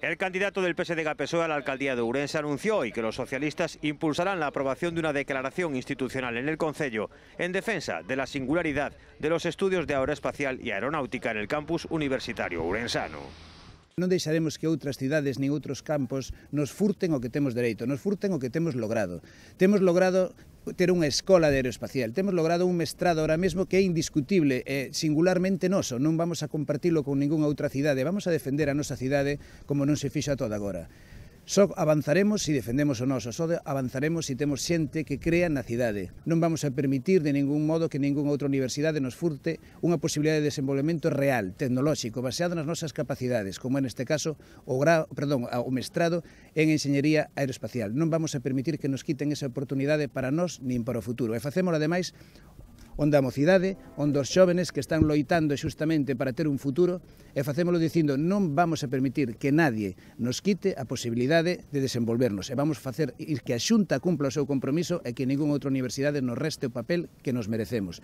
El candidato del PSDG-PSOE a la alcaldía de Urense anunció hoy que los socialistas impulsarán la aprobación de una declaración institucional en el Concello en defensa de la singularidad de los estudios de aeroespacial y aeronáutica en el campus universitario urensano. No deixaremos que otras ciudades ni otros campos nos furten o que temos derecho, nos furten o que temos logrado. logrado ter unha escola de aeroespacial. Temos logrado un mestrado ahora mesmo que é indiscutible, eh, singularmente noso. Non vamos a compartilo con ningunha outra cidade, vamos a defender a nosa cidade como non se fixa toda agora. Só avanzaremos se defendemos o noso, só avanzaremos se temos xente que crea na cidade. Non vamos a permitir de ningún modo que ningún outra universidade nos furte unha posibilidade de desenvolvemento real, tecnolóxico, baseado nas nosas capacidades, como en este caso o, gra, perdón, o mestrado en Enxeñería Aeroespacial. Non vamos a permitir que nos quiten esa oportunidade para nós nin para o futuro. E facemos, ademais, onde a mocidade, onde os xóvenes que están loitando xustamente para ter un futuro, e facémolo dicindo non vamos a permitir que nadie nos quite a posibilidade de desenvolvernos e vamos facer que a Xunta cumpla o seu compromiso e que ningún outra universidade nos reste o papel que nos merecemos.